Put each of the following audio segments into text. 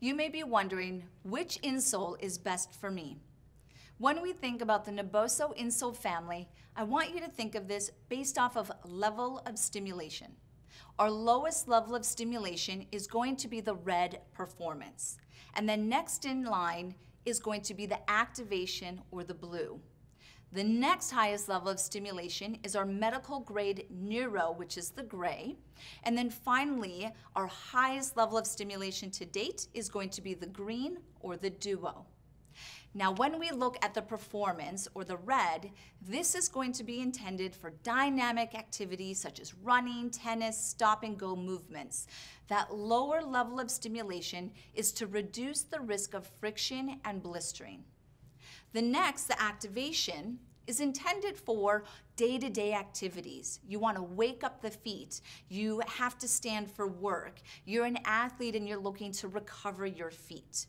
You may be wondering which insole is best for me. When we think about the Niboso insole family, I want you to think of this based off of level of stimulation. Our lowest level of stimulation is going to be the red performance. And then next in line is going to be the activation or the blue. The next highest level of stimulation is our medical grade neuro, which is the gray. And then finally, our highest level of stimulation to date is going to be the green or the duo. Now, when we look at the performance or the red, this is going to be intended for dynamic activities such as running, tennis, stop and go movements. That lower level of stimulation is to reduce the risk of friction and blistering. The next, the activation, is intended for day-to-day activities. You want to wake up the feet. You have to stand for work. You're an athlete and you're looking to recover your feet.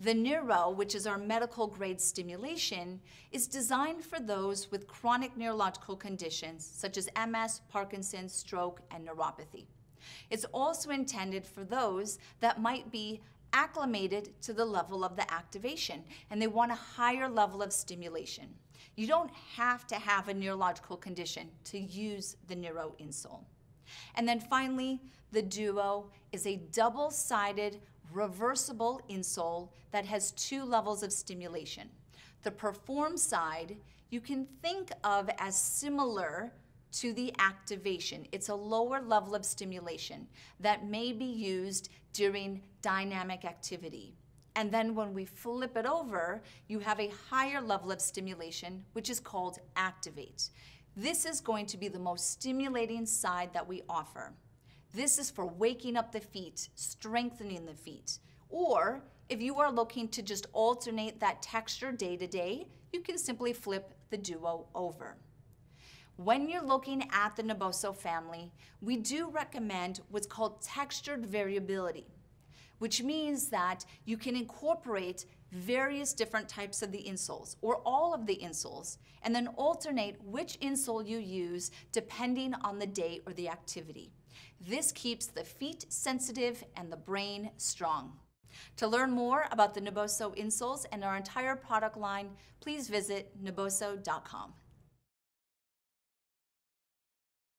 The neuro, which is our medical grade stimulation, is designed for those with chronic neurological conditions such as MS, Parkinson's, stroke, and neuropathy. It's also intended for those that might be acclimated to the level of the activation and they want a higher level of stimulation. You don't have to have a neurological condition to use the Neuro insole. And then finally, the Duo is a double-sided reversible insole that has two levels of stimulation. The perform side you can think of as similar to the activation. It's a lower level of stimulation that may be used during dynamic activity. And then when we flip it over, you have a higher level of stimulation, which is called activate. This is going to be the most stimulating side that we offer. This is for waking up the feet, strengthening the feet. Or if you are looking to just alternate that texture day to day, you can simply flip the duo over. When you're looking at the Naboso family, we do recommend what's called textured variability, which means that you can incorporate various different types of the insoles or all of the insoles and then alternate which insole you use depending on the day or the activity. This keeps the feet sensitive and the brain strong. To learn more about the Naboso insoles and our entire product line, please visit naboso.com.